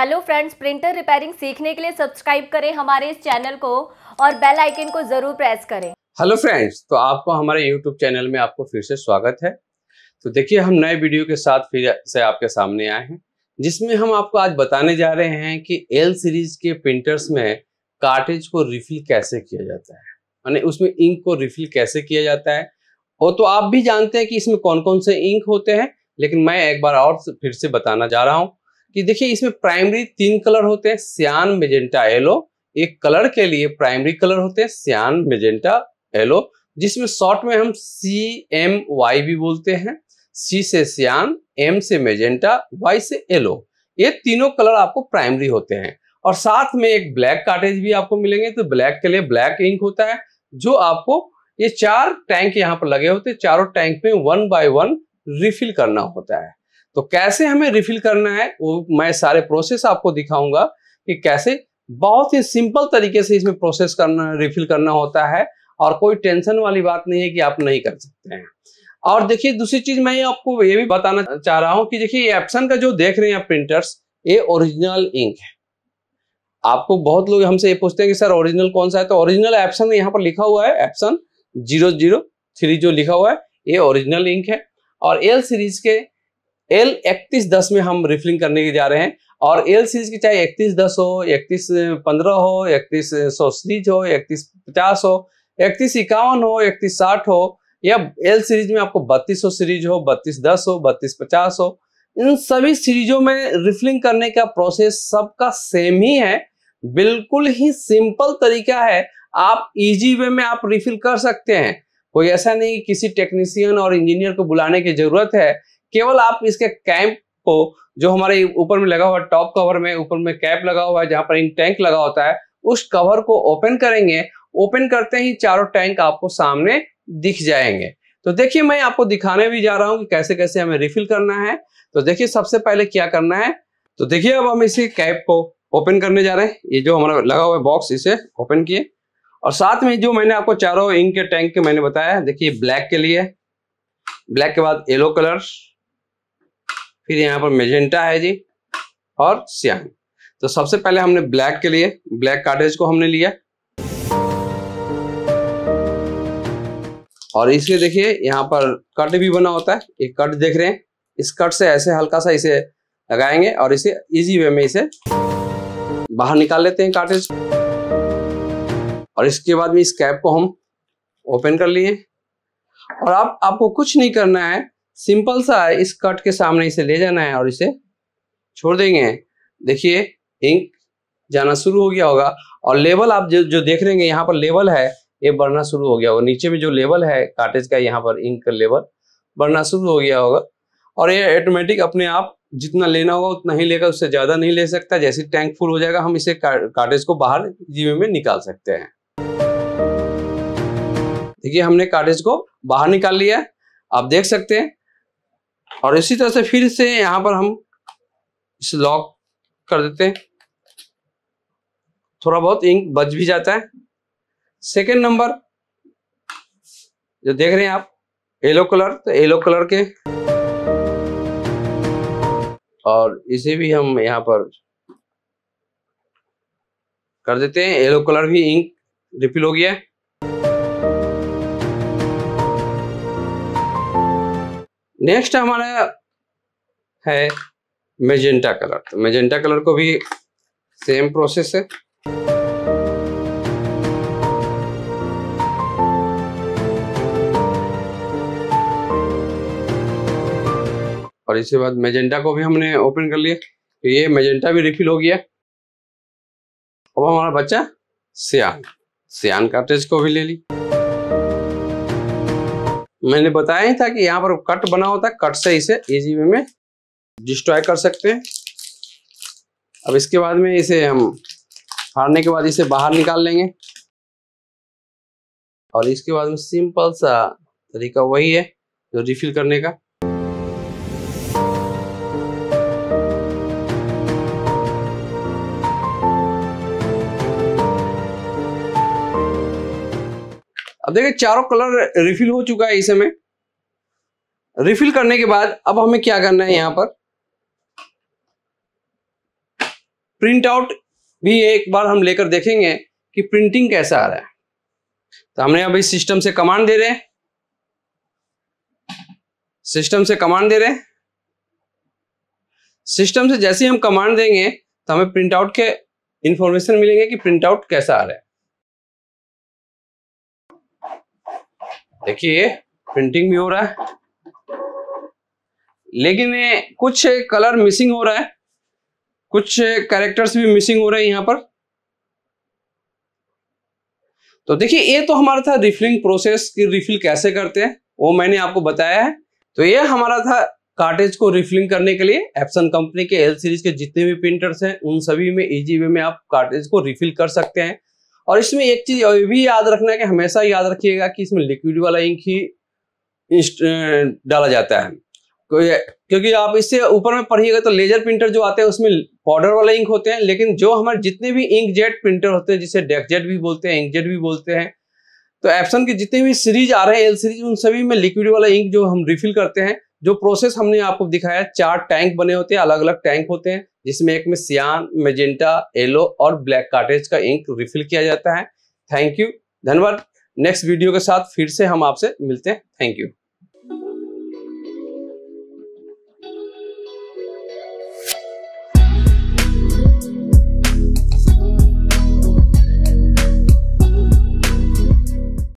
hello friends printer repairing सीखने के लिए सब्सक्राइब करें हमारे इस चैनल को और बेल आइकन को जरूर प्रेस करें हेलो फ्रेंड्स तो आपको हमारे यूट्यूब चैनल में आपको फिर से स्वागत है तो देखिए हम नए वीडियो के साथ फिर से आपके सामने आए हैं जिसमें हम आपको आज बताने जा रहे हैं कि एल सीरीज के प्रिंटर्स में कार्टेज को रिफिल कैसे किया जाता है मानी उसमें इंक को रिफिल कैसे किया जाता है वो तो आप भी जानते हैं कि इसमें कौन कौन से इंक होते हैं लेकिन मैं एक बार और फिर से बताना जा रहा हूँ कि देखिए इसमें प्राइमरी तीन कलर होते हैं सियान मेजेंटा येलो एक कलर के लिए प्राइमरी कलर होते हैं सियान मेजेंटा येलो जिसमें शॉर्ट में हम सी एम वाई भी बोलते हैं सी से सियान एम से मेजेंटा वाई से येलो ये तीनों कलर आपको प्राइमरी होते हैं और साथ में एक ब्लैक कार्टेज भी आपको मिलेंगे तो ब्लैक के लिए ब्लैक इंक होता है जो आपको ये चार टैंक यहाँ पर लगे होते हैं चारों टैंक में वन बाय वन रिफिल करना होता है तो कैसे हमें रिफिल करना है वो मैं सारे प्रोसेस आपको दिखाऊंगा कि कैसे बहुत ही सिंपल तरीके से इसमें प्रोसेस करना रिफिल करना होता है और कोई टेंशन वाली बात नहीं है कि आप नहीं कर सकते हैं और देखिए दूसरी चीज मैं आपको ये भी बताना चाह रहा हूं कि देखिए एप्सन का जो देख रहे हैं आप प्रिंटर्स ये ओरिजिनल इंक है आपको बहुत लोग हमसे ये पूछते हैं कि सर ओरिजिनल कौन सा है तो ओरिजिनल एप्सन यहाँ पर लिखा हुआ है एप्सन जीरो जीरो थ्री जो लिखा हुआ है ये ओरिजिनल इंक है और एल सीरीज के एल इकतीस दस में हम रिफिलिंग करने के जा रहे हैं और एल सीरीज की चाहे इकतीस दस हो इकतीस पंद्रह हो इकतीस सौ सीरीज हो इकतीस पचास हो इकतीस इक्यावन हो इकतीस साठ हो या एल सीरीज में आपको बत्तीस सौ सीरीज हो बत्तीस दस हो बत्तीस पचास हो इन सभी सीरीजों में रिफिलिंग करने का प्रोसेस सबका सेम ही है बिल्कुल ही सिंपल तरीका है आप इजी वे में आप रिफिल कर सकते हैं कोई ऐसा नहीं किसी टेक्नीशियन और इंजीनियर को बुलाने की जरूरत है केवल आप इसके कैंप को जो हमारे ऊपर में लगा हुआ टॉप कवर में ऊपर में कैप लगा हुआ है जहां पर इन टैंक लगा होता है उस कवर को ओपन करेंगे ओपन करते ही चारों टैंक आपको सामने दिख जाएंगे तो देखिए मैं आपको दिखाने भी जा रहा हूं कि कैसे कैसे हमें रिफिल करना है तो देखिए सबसे पहले क्या करना है तो देखिए अब हम इसी कैप को ओपन करने जा रहे हैं ये जो हमारा लगा हुआ बॉक्स इसे ओपन किए और साथ में जो मैंने आपको चारों इंक के टैंक के मैंने बताया देखिए ब्लैक के लिए ब्लैक के बाद येलो कलर फिर यहाँ पर मेजेंटा है जी और सियान तो सबसे पहले हमने ब्लैक के लिए ब्लैक कार्टेज को हमने लिया और इसलिए देखिए यहाँ पर कट भी बना होता है एक कट देख रहे हैं इस कट से ऐसे हल्का सा इसे लगाएंगे और इसे इजी वे में इसे बाहर निकाल लेते हैं कार्टेज और इसके बाद में इस कैप को हम ओपन कर लिए और आप आपको कुछ नहीं करना है सिंपल सा इस कट के सामने इसे ले जाना है और इसे छोड़ देंगे देखिए इंक जाना शुरू हो गया होगा और लेवल आप जो जो देख रहे हैं यहाँ पर लेवल है ये बढ़ना शुरू हो गया होगा नीचे में जो लेवल है कार्टेज का यहाँ पर इंक का लेवल बढ़ना शुरू हो गया होगा और ये ऑटोमेटिक अपने आप जितना लेना होगा उतना ही लेगा उससे ज़्यादा नहीं ले सकता जैसे टैंक फुल हो जाएगा हम इसे कार्टेज को बाहर जीवे में निकाल सकते हैं देखिए हमने कार्टेज को बाहर निकाल लिया आप देख सकते हैं और इसी तरह से फिर से यहाँ पर हम इसे लॉक कर देते हैं थोड़ा बहुत इंक बच भी जाता है सेकेंड नंबर जो देख रहे हैं आप येलो कलर तो येलो कलर के और इसे भी हम यहाँ पर कर देते हैं येलो कलर भी इंक रिफिल हो गया है नेक्स्ट हमारा है मेजेंटा कलर तो मेजेंटा कलर को भी सेम प्रोसेस है और इसके बाद मेजेंटा को भी हमने ओपन कर लिया तो ये मेजेंटा भी रिफिल हो गया अब हमारा बच्चा सियान सियान का टेस्ट को भी ले ली मैंने बताया ही था कि यहाँ पर कट बना होता है कट से इसे इजी वे में डिस्ट्रॉय कर सकते हैं अब इसके बाद में इसे हम फाड़ने के बाद इसे बाहर निकाल लेंगे और इसके बाद में सिंपल सा तरीका वही है जो रिफिल करने का अब देखिए चारों कलर रिफिल हो चुका है इस समय रिफिल करने के बाद अब हमें क्या करना है यहां पर प्रिंट आउट भी एक बार हम लेकर देखेंगे कि प्रिंटिंग कैसा आ रहा है तो हमने अभी सिस्टम से कमांड दे रहे हैं सिस्टम से कमांड दे रहे हैं सिस्टम से जैसे ही हम कमांड देंगे तो हमें प्रिंट आउट के इंफॉर्मेशन मिलेंगे कि प्रिंट आउट कैसा आ रहा है देखिए प्रिंटिंग भी हो रहा है लेकिन ये कुछ कलर मिसिंग हो रहा है कुछ कैरेक्टर्स भी मिसिंग हो रहे हैं यहाँ पर तो देखिए ये तो हमारा था रिफिलिंग प्रोसेस की रिफिल कैसे करते हैं वो मैंने आपको बताया है तो ये हमारा था कार्टेज को रिफिलिंग करने के लिए एप्सन कंपनी के एल सीरीज के जितने भी प्रिंटर्स हैं उन सभी में इजी वे में आप कार्टेज को रिफिल कर सकते हैं और इसमें एक चीज और भी याद रखना है कि हमेशा याद रखिएगा कि इसमें लिक्विड वाला इंक ही डाला जाता है क्योंकि आप इससे ऊपर में पढ़िएगा तो लेजर प्रिंटर जो आते हैं उसमें पाउडर वाला इंक होते हैं लेकिन जो हमारे जितने भी इंक जेट प्रिंटर होते हैं जिसे डेक जेट भी बोलते हैं इंक जेट भी बोलते हैं तो एप्सन के जितने भी सीरीज आ रहे हैं एल सीरीज उन सभी में लिक्विड वाला इंक जो हम रिफिल करते हैं जो प्रोसेस हमने आपको दिखाया चार टैंक बने होते हैं अलग अलग टैंक होते हैं जिसमें एक में सियान मेजेंटा येलो और ब्लैक कार्टेज का इंक रिफिल किया जाता है थैंक यू धन्यवाद नेक्स्ट वीडियो के साथ फिर से हम आपसे मिलते हैं थैंक यू